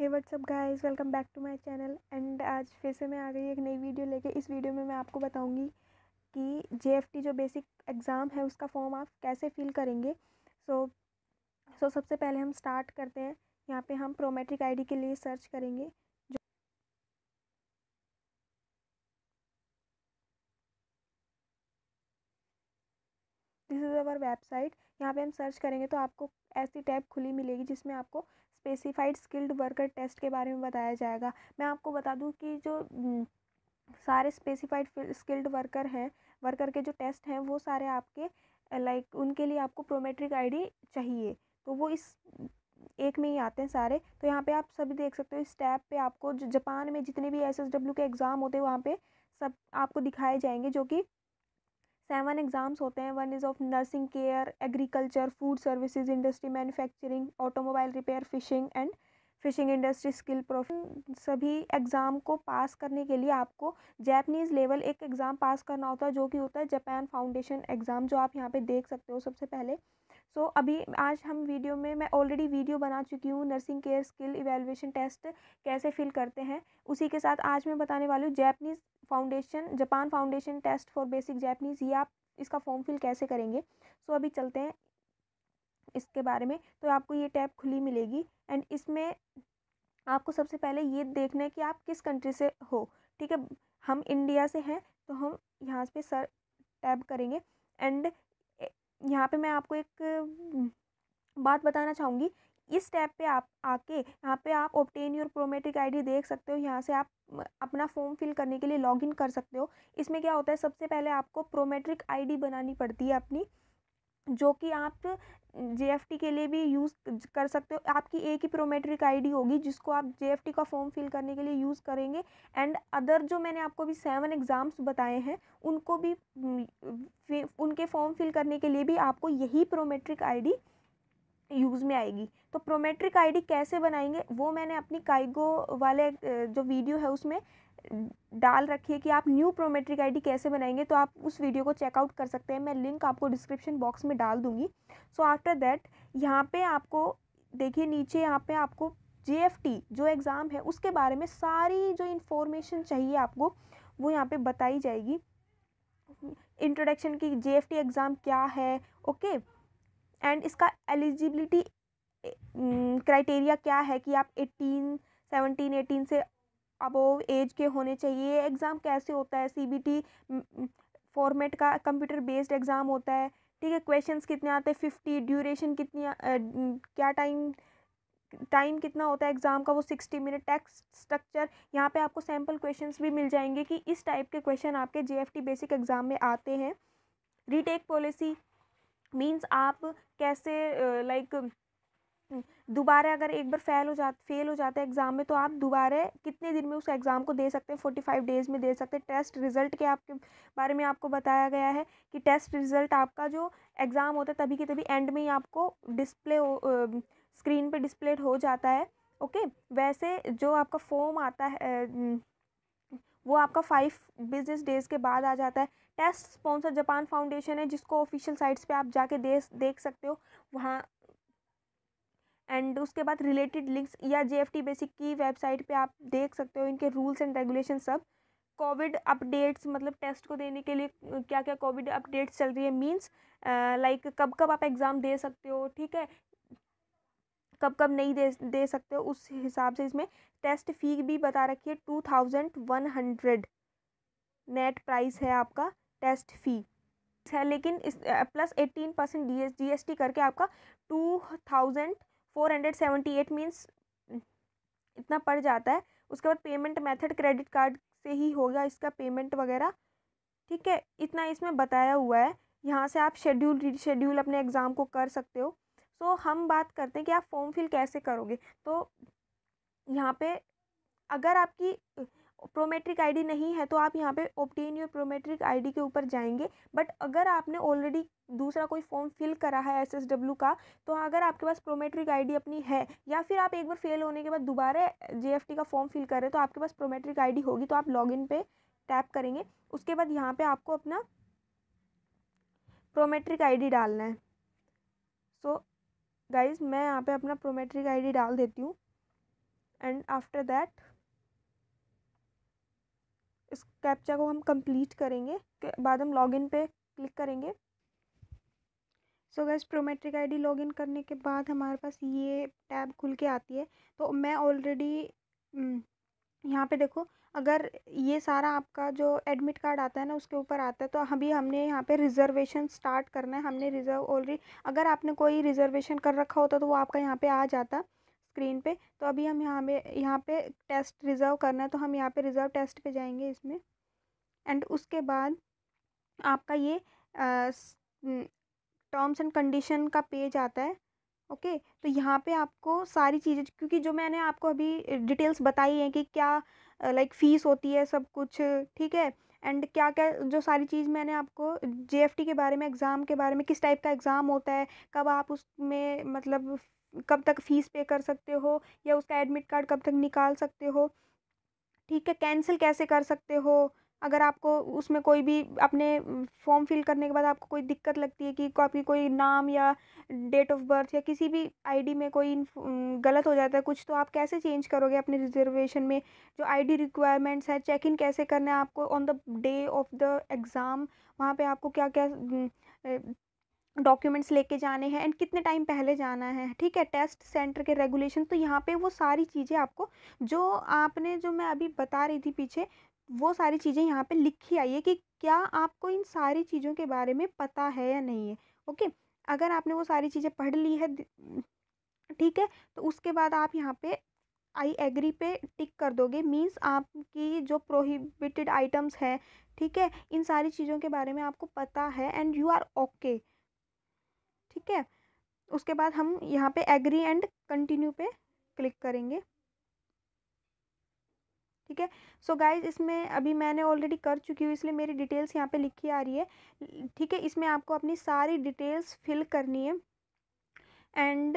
Hey what's up guys welcome back to my channel and आज फिर से मैं आ गई एक नई वीडियो लेके इस वीडियो में मैं आपको बताऊंगी कि जे जो बेसिक एग्ज़ाम है उसका फॉर्म आप कैसे फिल करेंगे सो so, सो so सबसे पहले हम स्टार्ट करते हैं यहाँ पे हम प्रोमेट्रिक आईडी के लिए सर्च करेंगे जो दिस इज़ अवर वेबसाइट यहाँ पे हम सर्च करेंगे तो आपको ऐसी टैब खुली मिलेगी जिसमें आपको स्पेसिफाइड स्किल्ड वर्कर टेस्ट के बारे में बताया जाएगा मैं आपको बता दूँ कि जो सारे स्पेसिफाइड स्किल्ड वर्कर हैं वर्कर के जो टेस्ट हैं वो सारे आपके लाइक उनके लिए आपको प्रोमेट्रिक आईडी चाहिए तो वो इस एक में ही आते हैं सारे तो यहाँ पे आप सभी देख सकते हो इस टैब पे आपको जापान में जितने भी एसएसडब्ल्यू के एग्ज़ाम होते हैं वहाँ पे सब आपको दिखाए जाएंगे जो कि सेवन एग्ज़ाम्स होते हैं one is of nursing care agriculture food services industry manufacturing automobile repair fishing and fishing industry skill prof सभी एग्ज़ाम को पास करने के लिए आपको जैपनीज़ लेवल एक एग्ज़ाम पास करना होता है जो कि होता है जापान फाउंडेशन एग्ज़ाम जो आप यहाँ पे देख सकते हो सबसे पहले सो so, अभी आज हम वीडियो में मैं ऑलरेडी वीडियो बना चुकी हूँ nursing care skill evaluation test कैसे फिल करते हैं उसी के साथ आज मैं बताने वाली हूँ Japanese foundation Japan foundation test for basic Japanese ये आप इसका फॉर्म फिल कैसे करेंगे सो so, अभी चलते हैं इसके बारे में तो आपको ये टैब खुली मिलेगी एंड इसमें आपको सबसे पहले ये देखना है कि आप किस कंट्री से हो ठीक है हम इंडिया से हैं तो हम यहाँ पे सर टैब करेंगे एंड यहाँ पे मैं आपको एक बात बताना चाहूँगी इस टैब पे आप आके यहाँ पे आप ओपटेन योर प्रोमेट्रिक आईडी देख सकते हो यहाँ से आप अपना फॉर्म फिल करने के लिए लॉगिन कर सकते हो इसमें क्या होता है सबसे पहले आपको प्रोमेट्रिक आईडी बनानी पड़ती है अपनी जो कि आप जे एफ टी के लिए भी यूज़ कर सकते हो आपकी एक ही प्रोमेट्रिक आईडी होगी जिसको आप जे एफ टी का फॉर्म फिल करने के लिए यूज़ करेंगे एंड अदर जो मैंने आपको भी सेवन एग्ज़ाम्स बताए हैं उनको भी उनके फॉर्म फिल करने के लिए भी आपको यही प्रोमेट्रिक आईडी यूज़ में आएगी तो प्रोमेट्रिक आईडी कैसे बनाएंगे वो मैंने अपनी काइगो वाले जो वीडियो है उसमें डाल रखी है कि आप न्यू प्रोमेट्रिक आईडी कैसे बनाएंगे तो आप उस वीडियो को चेकआउट कर सकते हैं मैं लिंक आपको डिस्क्रिप्शन बॉक्स में डाल दूंगी सो आफ्टर दैट यहाँ पे आपको देखिए नीचे यहाँ पे आपको जे जो एग्ज़ाम है उसके बारे में सारी जो इन्फॉर्मेशन चाहिए आपको वो यहाँ पर बताई जाएगी इंट्रोडक्शन की जे एग्ज़ाम क्या है ओके okay? एंड इसका एलिजिबिलिटी क्राइटेरिया क्या है कि आप एटीन सेवनटीन एटीन से अबोव एज के होने चाहिए एग्ज़ाम कैसे होता है सीबीटी फॉर्मेट का कंप्यूटर बेस्ड एग्ज़ाम होता है ठीक है क्वेश्चंस कितने आते हैं फिफ्टी ड्यूरेशन कितनी आ, क्या टाइम टाइम कितना होता है एग्ज़ाम का वो सिक्सटी मिनट टेक्स्ट स्ट्रक्चर यहाँ पे आपको सैम्पल क्वेश्चंस भी मिल जाएंगे कि इस टाइप के क्वेश्चन आपके जे बेसिक एग्ज़ाम में आते हैं रीटेक पॉलिसी मीन्स आप कैसे लाइक दोबारा अगर एक बार फेल हो जा फेल हो जाता है एग्ज़ाम में तो आप दोबारा कितने दिन में उस एग्ज़ाम को दे सकते हैं फोर्टी फाइव डेज़ में दे सकते हैं टेस्ट रिज़ल्ट के आपके बारे में आपको बताया गया है कि टेस्ट रिज़ल्ट आपका जो एग्ज़ाम होता है तभी के तभी एंड में ही आपको डिस्प्ले हो स्क्रीन पर डिस्प्लेड हो जाता है ओके वैसे जो आपका फॉर्म आता है वो आपका फाइव बिजनेस डेज़ के बाद आ जाता है टेस्ट स्पॉन्सर जापान फाउंडेशन है जिसको ऑफिशियल साइट्स पे आप जाके देख सकते हो वहाँ एंड उसके बाद रिलेटेड लिंक्स या जे बेसिक की वेबसाइट पे आप देख सकते हो इनके रूल्स एंड रेगुलेशन सब कोविड अपडेट्स मतलब टेस्ट को देने के लिए क्या क्या कोविड अपडेट्स चल रही है मीन्स लाइक कब कब आप एग्ज़ाम दे सकते हो ठीक है कब कब नहीं दे दे सकते हो उस हिसाब से इसमें टेस्ट फ़ी भी बता रखी है two thousand one hundred net price है आपका टेस्ट फ़ी है लेकिन इस plus eighteen percent D S G S T करके आपका two thousand four hundred seventy eight means इतना पड़ जाता है उसके बाद पेमेंट मेथड क्रेडिट कार्ड से ही होगा इसका पेमेंट वगैरह ठीक है इतना इसमें बताया हुआ है यहाँ से आप शेड्यूल रीशेड्यूल अपने एग्ज़ाम को कर सकते हो सो so, हम बात करते हैं कि आप फॉर्म फिल कैसे करोगे तो यहाँ पे अगर आपकी प्रोमेट्रिक आईडी नहीं है तो आप यहाँ पे ऑप्टेन योर प्रोमेट्रिक आईडी के ऊपर जाएंगे बट अगर आपने ऑलरेडी दूसरा कोई फॉर्म फिल करा है एस का तो अगर आपके पास प्रोमेट्रिक आईडी अपनी है या फिर आप एक बार फेल होने के बाद दोबारा जे का फॉर्म फिल कर रहे तो आपके पास प्रोमेट्रिक आई होगी तो आप लॉग इन टैप करेंगे उसके बाद यहाँ पर आपको अपना प्रोमेट्रिक आई डालना है सो so, गाइज मैं यहाँ पर अपना प्रोमेट्रिक आई डाल देती हूँ एंड आफ्टर दैट इस कैप्चा को हम कंप्लीट करेंगे बाद हम लॉगिन पे क्लिक करेंगे so guys Prometric ID login करने के बाद हमारे पास ये टैब खुल के आती है तो मैं ऑलरेडी हम्म, यहाँ पे देखो अगर ये सारा आपका जो एडमिट कार्ड आता है ना उसके ऊपर आता है तो अभी हमने यहाँ पे रिजर्वेशन स्टार्ट करना है हमने रिज़र्व ऑलरेडी अगर आपने कोई रिजर्वेशन कर रखा होता तो वो आपका यहाँ पे आ जाता स्क्रीन पे तो अभी हम यहाँ पे यहाँ पे टेस्ट रिज़र्व करना है तो हम यहाँ पे रिज़र्व टेस्ट पे जाएंगे इसमें एंड उसके बाद आपका ये टर्म्स एंड कंडीशन का पेज आता है ओके okay, तो यहाँ पे आपको सारी चीज़ें क्योंकि जो मैंने आपको अभी डिटेल्स बताई हैं कि क्या लाइक फ़ीस होती है सब कुछ ठीक है एंड क्या क्या जो सारी चीज़ मैंने आपको जे के बारे में एग्ज़ाम के बारे में किस टाइप का एग्ज़ाम होता है कब आप उसमें मतलब कब तक फ़ीस पे कर सकते हो या उसका एडमिट कार्ड कब तक निकाल सकते हो ठीक है कैंसिल कैसे कर सकते हो अगर आपको उसमें कोई भी अपने फॉर्म फिल करने के बाद आपको कोई दिक्कत लगती है कि आपकी कोई नाम या डेट ऑफ बर्थ या किसी भी आईडी में कोई गलत हो जाता है कुछ तो आप कैसे चेंज करोगे अपने रिजर्वेशन में जो आईडी रिक्वायरमेंट्स हैं चेक इन कैसे करना है आपको on the day of the exam वहाँ पे आपको क्या क्या डॉक्यूमेंट्स लेके जाने हैं एंड कितने टाइम पहले जाना है ठीक है टेस्ट सेंटर के रेगुलेशन तो यहाँ पे वो सारी चीज़ें आपको जो आपने जो मैं अभी बता रही थी पीछे वो सारी चीज़ें यहाँ पे लिखी आई है कि क्या आपको इन सारी चीज़ों के बारे में पता है या नहीं है ओके अगर आपने वो सारी चीज़ें पढ़ ली है ठीक है तो उसके बाद आप यहाँ पर आई एग्री पे टिक कर दोगे मीन्स आपकी जो प्रोहिबिटेड आइटम्स हैं ठीक है इन सारी चीज़ों के बारे में आपको पता है एंड यू आर ओके ठीक है उसके बाद हम यहाँ पे एग्री एंड कंटिन्यू पे क्लिक करेंगे ठीक है सो गाइज इसमें अभी मैंने ऑलरेडी कर चुकी हूँ इसलिए मेरी डिटेल्स यहाँ पे लिखी आ रही है ठीक है इसमें आपको अपनी सारी डिटेल्स फिल करनी है एंड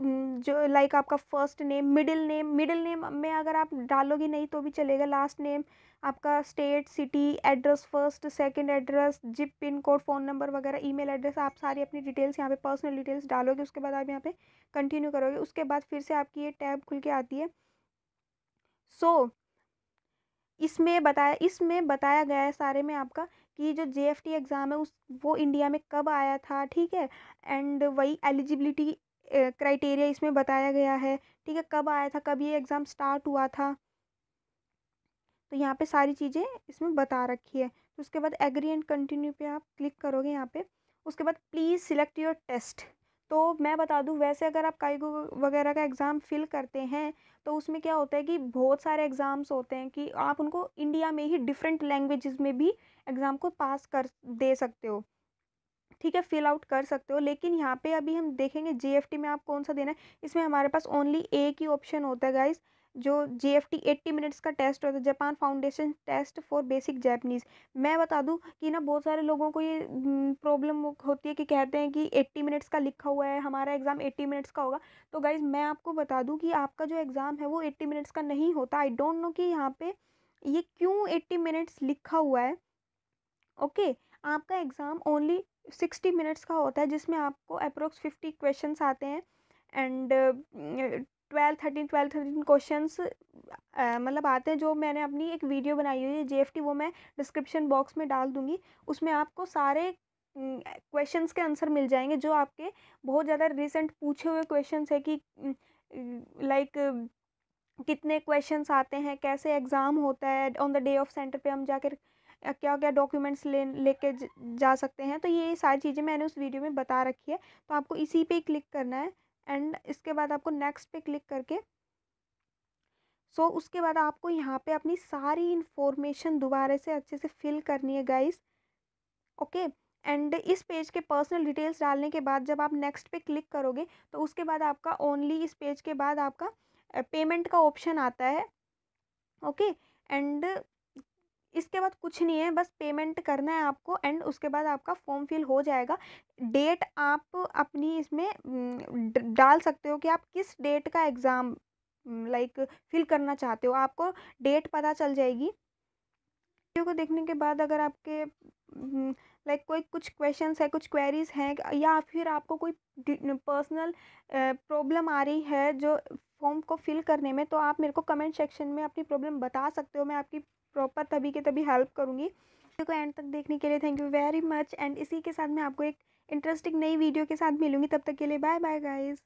जो लाइक आपका first name middle name middle name में अगर आप डालोगे नहीं तो भी चलेगा लास्ट नेम आपका state city address first second address zip pin code phone number वगैरह ईमेल एड्रेस आप सारी अपनी डिटेल्स यहाँ पे पर्सनल डिटेल्स डालोगे उसके बाद आप यहाँ पे कंटिन्यू करोगे उसके बाद फिर से आपकी ये टैब खुल के आती है सो so, इसमें बताया इसमें बताया गया है सारे में आपका कि जो जे एग्ज़ाम है उस वो इंडिया में कब आया था ठीक है एंड वही एलिजिबिलिटी क्राइटेरिया इसमें बताया गया है ठीक है कब आया था कब ये एग्ज़ाम स्टार्ट हुआ था तो यहाँ पे सारी चीज़ें इसमें बता रखी है तो उसके बाद एग्री एंड कंटिन्यू पे आप क्लिक करोगे यहाँ पे उसके बाद प्लीज़ सिलेक्ट योर टेस्ट तो मैं बता दूँ वैसे अगर आप काइगो वगैरह का एग्ज़ाम फिल करते हैं तो उसमें क्या होता है कि बहुत सारे एग्ज़ाम्स होते हैं कि आप उनको इंडिया में ही डिफरेंट लैंग्वेज में भी एग्ज़ाम को पास कर दे सकते हो ठीक है फिल आउट कर सकते हो लेकिन यहाँ पे अभी हम देखेंगे जीएफटी में आप कौन सा देना है इसमें हमारे पास ओनली एक ही ऑप्शन होता है गाइज़ जो J F T eighty minutes का टेस्ट होता है Japan foundation test for basic Japanese मैं बता दूं कि ना बहुत सारे लोगों को ये प्रॉब्लम हम्म, होती है कि कहते हैं कि एट्टी मिनट्स का लिखा हुआ है हमारा एग्ज़ाम एट्टी मिनट्स का होगा तो गाइज़ मैं आपको बता दूं कि आपका जो एग्ज़ाम है वो एट्टी मिनट्स का नहीं होता आई डोंट नो कि यहाँ पर ये क्यों एट्टी मिनट्स लिखा हुआ है ओके okay, आपका एग्ज़ाम ओनली सिक्सटी मिनट्स का होता है जिसमें आपको अप्रोक्स फिफ्टी क्वेश्चन आते हैं and twelve thirteen twelve thirteen question मतलब आते हैं जो मैंने अपनी एक वीडियो बनाई हुई है टी वो मैं डिस्क्रिप्शन बॉक्स में डाल दूँगी उसमें आपको सारे क्वेश्चंस के आंसर मिल जाएंगे जो आपके बहुत ज़्यादा रिसेंट पूछे हुए क्वेश्चंस है कि लाइक कितने क्वेश्चंस आते हैं कैसे एग्ज़ाम होता है on the day of centre पे हम जाकर क्या क्या डॉक्यूमेंट्स ले लेके जा सकते हैं तो ये सारी चीज़ें मैंने उस वीडियो में बता रखी है तो आपको इसी पे क्लिक करना है एंड इसके बाद आपको नेक्स्ट पे क्लिक करके सो so, उसके बाद आपको यहाँ पे अपनी सारी इन्फॉर्मेशन दोबारा से अच्छे से फिल करनी है गाइस ओके एंड इस पेज के पर्सनल डिटेल्स डालने के बाद जब आप नेक्स्ट पे क्लिक करोगे तो उसके बाद आपका ओनली इस पेज के बाद आपका पेमेंट का ऑप्शन आता है ओके एंड इसके बाद कुछ नहीं है बस पेमेंट करना है आपको एंड उसके बाद आपका फॉर्म फिल हो जाएगा डेट आप अपनी इसमें डाल सकते हो कि आप किस डेट का एग्ज़ाम लाइक फिल करना चाहते हो आपको डेट पता चल जाएगी वीडियो को देखने के बाद अगर आपके लाइक कोई कुछ क्वेश्चंस है कुछ क्वेरीज हैं या फिर आपको कोई पर्सनल प्रॉब्लम आ रही है जो फॉर्म को फिल करने में तो आप मेरे को कमेंट सेक्शन में अपनी प्रॉब्लम बता सकते हो मैं आपकी प्रॉपर तभी के तभी हेल्प करूँगी वीडियो को एंड तक देखने के लिए thank you very much and इसी के साथ मैं आपको एक इंटरेस्टिंग नई वीडियो के साथ मिलूंगी तब तक के लिए बाय बाय गाइज़